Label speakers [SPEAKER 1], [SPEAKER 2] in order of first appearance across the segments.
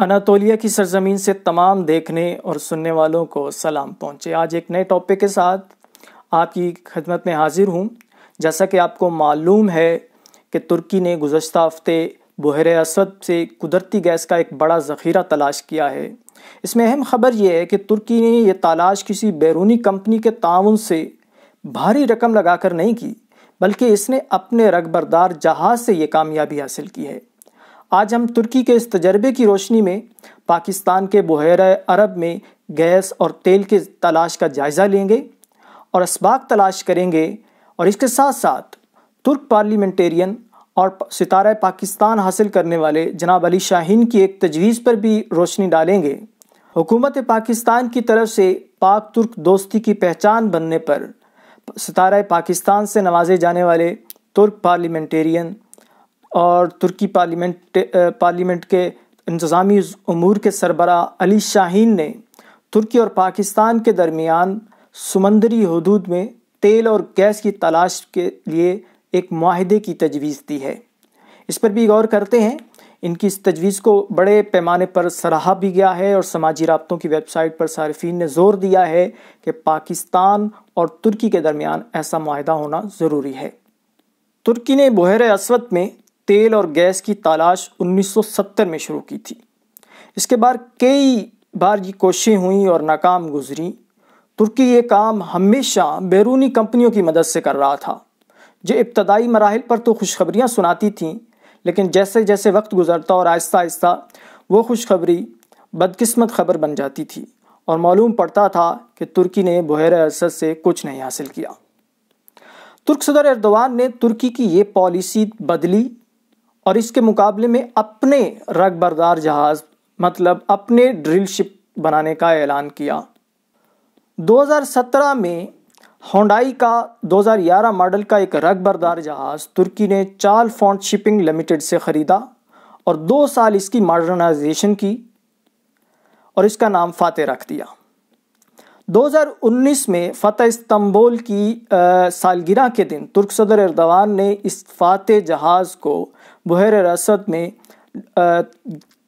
[SPEAKER 1] Anatolia की सरजमीन से तमाम देखने और सुनने वालों को सलाम पहुँचे आज एक नए टॉपिक के साथ आपकी खदमत में हाजिर हूँ जैसा कि आपको मालूम है कि तुर्की ने गुजशत हफ्ते बहर असद से कुदरती गैस का एक बड़ा ज़ख़ीरा तलाश किया है इसमें अहम खबर यह है कि तुर्की ने यह तलाश किसी बैरूनी कंपनी के ताउन से भारी रकम लगाकर नहीं की बल्कि इसने अपने रगबरदार जहाज़ से ये कामयाबी हासिल की है आज हम तुर्की के इस तजर्बे की रोशनी में पाकिस्तान के बहर अरब में गैस और तेल के तलाश का जायज़ा लेंगे और इसबाक तलाश करेंगे और इसके साथ साथ तुर्क पार्लियामेंटेरियन और सितारा पाकिस्तान हासिल करने वाले जनाब अली शाहीन की एक तजवीज़ पर भी रोशनी डालेंगे हुकूमत पाकिस्तान की तरफ से पाक तुर्क दोस्ती की पहचान बनने पर सितारा पाकिस्तान से नवाजे जाने वाले तुर्क पार्लियामेंटेरियन और तुर्की पार्लियामेंट पार्लियामेंट के इंतज़ामी अमूर के सरबरा अली शाहीन ने तुर्की और पाकिस्तान के दरमियान समंदरी हदूद में तेल और गैस की तलाश के लिए एक माहदे की तजवीज़ दी है इस पर भी गौर करते हैं इनकी इस तजवीज़ को बड़े पैमाने पर सराहा भी गया है और समाजी रबतों की वेबसाइट पर सार्फिन ने ज़ोर दिया है कि पाकिस्तान और तुर्की के दरमियान ऐसा माहदा होना ज़रूरी है तुर्की ने बहर असवद में तेल और गैस की तलाश 1970 में शुरू की थी इसके बाद कई बार ये कोशिशें हुई और नाकाम गुजरी तुर्की ये काम हमेशा बैरूनी कंपनियों की मदद से कर रहा था जो इब्तदाई मराहल पर तो खुशखबरियाँ सुनाती थीं लेकिन जैसे जैसे वक्त गुजरता और आहिस्ता आहिस्ता वो खुशखबरी बदकिस्मत खबर बन जाती थी और मालूम पड़ता था कि तुर्की ने बहर असद से कुछ नहीं हासिल किया तुर्क सदर एरदवान ने तुर्की की ये पॉलिसी बदली और इसके मुकाबले में अपने रगबरदार जहाज़ मतलब अपने ड्रिल शिप बनाने का ऐलान किया 2017 में होंडाई का 2011 मॉडल का एक रगबरदार जहाज़ तुर्की ने चार फॉन्ट शिपिंग लिमिटेड से ख़रीदा और दो साल इसकी मॉडर्नाइजेशन की और इसका नाम फाते रख दिया 2019 में फ़तह इस्तंबुल की सालगिरह के दिन तुर्क सदर अरदवान ने इस फातह जहाज़ को बहर रसद में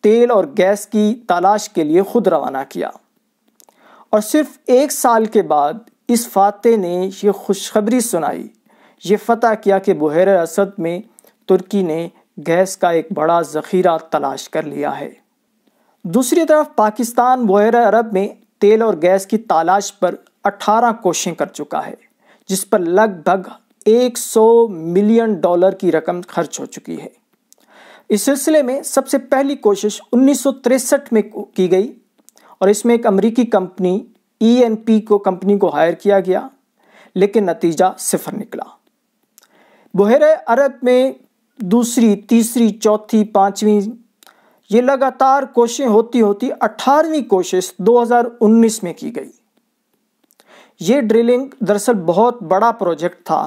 [SPEAKER 1] तेल और गैस की तलाश के लिए खुद रवाना किया और सिर्फ एक साल के बाद इस फातह ने यह खुशखबरी सुनाई ये फ़तह किया कि बहर रसद में तुर्की ने गैस का एक बड़ा ज़ख़ीरा तलाश कर लिया है दूसरी तरफ पाकिस्तान बहर अरब में तेल और गैस की तलाश पर 18 कोशें कर चुका है जिस पर लगभग 100 मिलियन डॉलर की रकम खर्च हो चुकी है इस सिलसिले में सबसे पहली कोशिश उन्नीस में की गई और इसमें एक अमरीकी कंपनी ई e को कंपनी को हायर किया गया लेकिन नतीजा सिफर निकला बहर अरब में दूसरी तीसरी चौथी पांचवी ये लगातार कोशिशें होती होती 18वीं कोशिश 2019 में की गई ये ड्रिलिंग दरअसल बहुत बड़ा प्रोजेक्ट था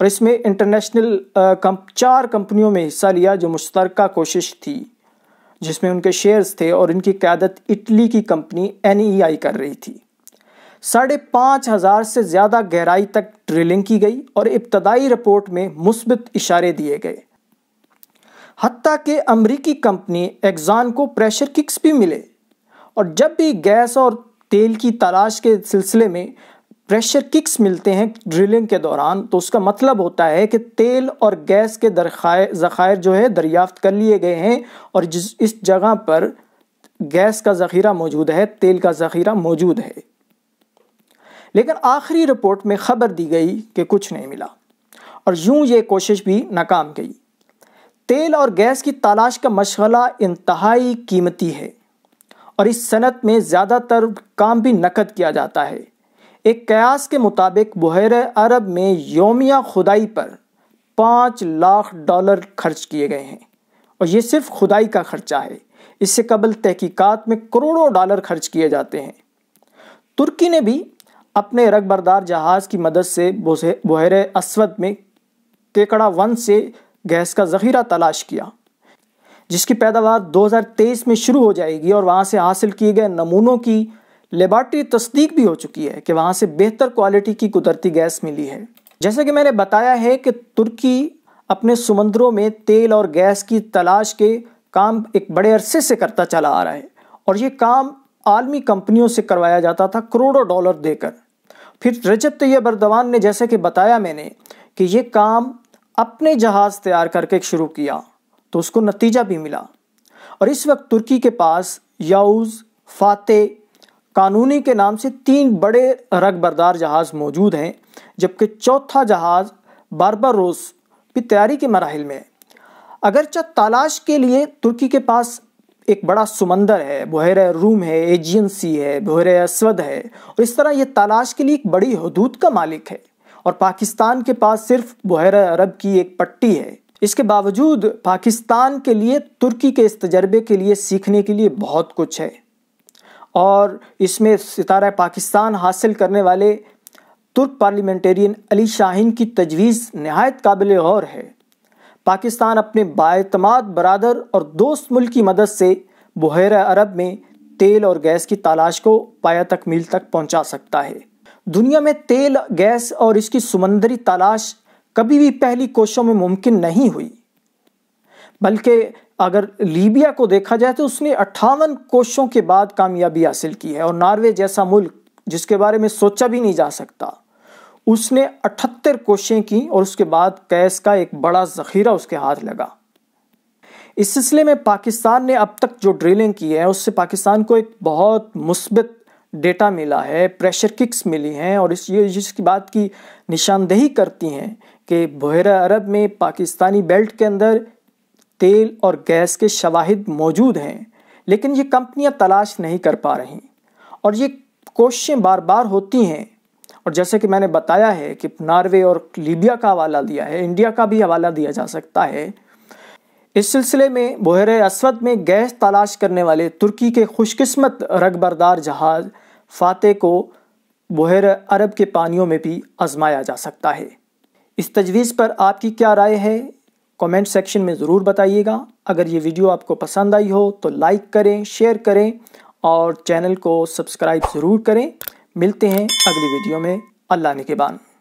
[SPEAKER 1] और इसमें इंटरनेशनल चार कंपनियों में हिस्सा लिया जो मुश्तरक कोशिश थी जिसमें उनके शेयर्स थे और इनकी क्यादत इटली की कंपनी एन कर रही थी साढ़े पाँच हज़ार से ज़्यादा गहराई तक ड्रिलिंग की गई और इब्तदाई रिपोर्ट में मुस्बित इशारे दिए गए हती के अमरीकी कंपनी एग्जान को प्रेशर किक्स भी मिले और जब भी गैस और तेल की तलाश के सिलसिले में प्रेशर किक्स मिलते हैं ड्रिलिंग के दौरान तो उसका मतलब होता है कि तेल और गैस के ज़ख़ायर जो है दरियाफ्त कर लिए गए हैं और जिस इस जगह पर गैस का ज़ख़ीरा मौजूद है तेल का ज़ख़ीरा मौजूद है लेकिन आखिरी रिपोर्ट में खबर दी गई कि कुछ नहीं मिला और यूं ये कोशिश भी नाकाम गई तेल और गैस की तलाश का मशगला इंतहाई कीमती है और इस सनत में ज़्यादातर काम भी नकद किया जाता है एक कयास के मुताबिक बहर अरब में योमिया खुदाई पर पाँच लाख डॉलर खर्च किए गए हैं और ये सिर्फ खुदाई का खर्चा है इससे कबल तहकीकात में करोड़ों डॉलर खर्च किए जाते हैं तुर्की ने भी अपने रगबरदार जहाज़ की मदद से बोहर असवद में केकड़ा वन से गैस का ज़ख़ीरा तलाश किया जिसकी पैदावार 2023 में शुरू हो जाएगी और वहाँ से हासिल किए गए नमूनों की लेबार्ट्री तस्दीक भी हो चुकी है कि वहाँ से बेहतर क्वालिटी की कुदरती गैस मिली है जैसा कि मैंने बताया है कि तुर्की अपने समुद्रों में तेल और गैस की तलाश के काम एक बड़े अरसे से करता चला आ रहा है और ये काम आलमी कंपनियों से करवाया जाता था करोड़ों डॉलर देकर फिर रजत तैयब बर्दवान ने जैसे कि बताया मैंने कि ये काम अपने जहाज तैयार करके शुरू किया तो उसको नतीजा भी मिला और इस वक्त तुर्की के पास याउज फाते कानूनी के नाम से तीन बड़े रगबरदार जहाज मौजूद हैं जबकि चौथा जहाज रोस भी तैयारी के मराहल में है अगरचे तलाश के लिए तुर्की के पास एक बड़ा समंदर है बहर रूम है एजेंसी है बहर असवद है और इस तरह ये तलाश के लिए एक बड़ी हदूद का मालिक है और पाकिस्तान के पास सिर्फ बहर अरब की एक पट्टी है इसके बावजूद पाकिस्तान के लिए तुर्की के इस तजर्बे के लिए सीखने के लिए बहुत कुछ है और इसमें सितारा पाकिस्तान हासिल करने वाले तुर्क पार्लियामेंटेरियन अली शाहीन की तजवीज़ नहायत काबिल गौर है पाकिस्तान अपने बातमाद बरदर और दोस्त मुल्क की मदद से बहर अरब में तेल और गैस की तलाश को पाया तकमील तक पहुंचा सकता है दुनिया में तेल गैस और इसकी समंदरी तलाश कभी भी पहली कोशों में मुमकिन नहीं हुई बल्कि अगर लीबिया को देखा जाए तो उसने अट्ठावन कोशों के बाद कामयाबी हासिल की है और नॉर्वे जैसा मुल्क जिसके बारे में सोचा भी नहीं जा सकता उसने अठहत्तर कोशें की और उसके बाद कैस का एक बड़ा जखीरा उसके हाथ लगा इस सिलसिले में पाकिस्तान ने अब तक जो ड्रिलिंग की है उससे पाकिस्तान को एक बहुत मुस्बत डेटा मिला है प्रेशर किक्स मिली हैं और इस ये जिसकी बात की निशानदेही करती हैं कि बहरा अरब में पाकिस्तानी बेल्ट के अंदर तेल और गैस के शवाहिद मौजूद हैं लेकिन ये कंपनियां तलाश नहीं कर पा रही और ये कोशिशें बार बार होती हैं और जैसे कि मैंने बताया है कि नॉर्वे और लीबिया का हवाला दिया है इंडिया का भी हवाला दिया जा सकता है इस सिलसिले में बहरे असवद में गैस तलाश करने वाले तुर्की के खुशकिस्मत रगबरदार जहाज़ फाते को बहर अरब के पानियों में भी आजमाया जा सकता है इस तजवीज़ पर आपकी क्या राय है कमेंट सेक्शन में ज़रूर बताइएगा अगर ये वीडियो आपको पसंद आई हो तो लाइक करें शेयर करें और चैनल को सब्सक्राइब ज़रूर करें मिलते हैं अगली वीडियो में अल्लाह बान